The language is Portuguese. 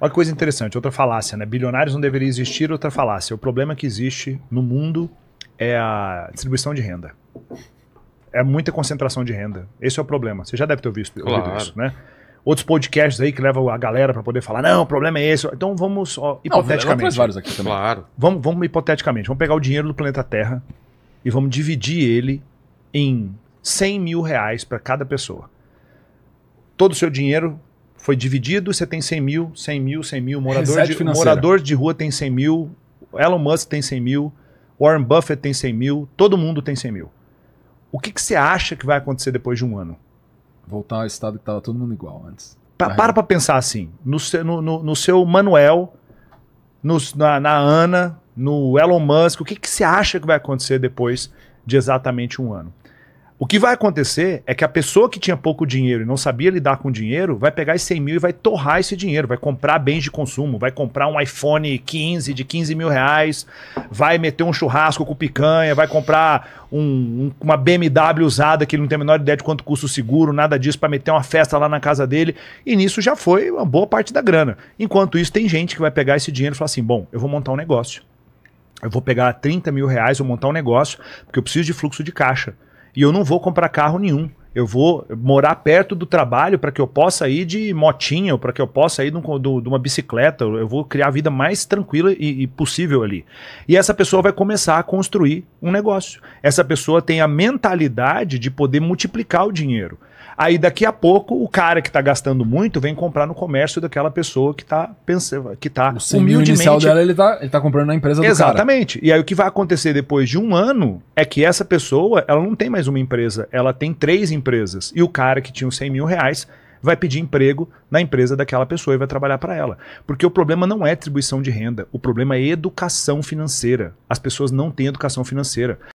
Olha que coisa interessante, outra falácia, né? Bilionários não deveria existir, outra falácia. O problema que existe no mundo é a distribuição de renda. É muita concentração de renda. Esse é o problema. Você já deve ter visto, claro. ouvido isso, né? Outros podcasts aí que levam a galera para poder falar, não, o problema é esse. Então vamos, ó, hipoteticamente. Não, vários aqui também. Claro. Vamos, vamos hipoteticamente, vamos pegar o dinheiro do planeta Terra e vamos dividir ele em 100 mil reais para cada pessoa. Todo o seu dinheiro foi dividido, você tem 100 mil, 100 mil, 100 mil. Morador, de, morador de rua tem 100 mil, Elon Musk tem 100 mil, Warren Buffett tem 100 mil, todo mundo tem 100 mil. O que, que você acha que vai acontecer depois de um ano? Voltar ao estado que estava todo mundo igual antes. para para pensar assim, no seu, no, no, no seu Manuel, no, na, na, Ana, no Elon Musk, o que, que você acha que vai acontecer depois de exatamente um ano? O que vai acontecer é que a pessoa que tinha pouco dinheiro e não sabia lidar com dinheiro vai pegar esses 100 mil e vai torrar esse dinheiro, vai comprar bens de consumo, vai comprar um iPhone 15 de 15 mil reais, vai meter um churrasco com picanha, vai comprar um, um, uma BMW usada que ele não tem a menor ideia de quanto custa o seguro, nada disso, para meter uma festa lá na casa dele. E nisso já foi uma boa parte da grana. Enquanto isso, tem gente que vai pegar esse dinheiro e falar assim: bom, eu vou montar um negócio. Eu vou pegar 30 mil reais, vou montar um negócio, porque eu preciso de fluxo de caixa e eu não vou comprar carro nenhum. Eu vou morar perto do trabalho para que eu possa ir de motinha, ou para que eu possa ir de, um, do, de, uma bicicleta. Eu vou criar a vida mais tranquila e, e, possível ali. E essa pessoa vai começar a construir um negócio. Essa pessoa tem a mentalidade de poder multiplicar o dinheiro. Aí daqui a pouco o cara que está gastando muito vem comprar no comércio daquela pessoa que está pensando, que tá o humildemente. O inicial dela ele está ele tá comprando na empresa do Exatamente. Cara. E aí o que vai acontecer depois de um ano é que essa pessoa ela não tem mais uma empresa, ela tem três empresas e o cara que tinha os 100 mil reais vai pedir emprego na empresa daquela pessoa e vai trabalhar para ela. Porque o problema não é atribuição de renda, o problema é educação financeira. As pessoas não têm educação financeira.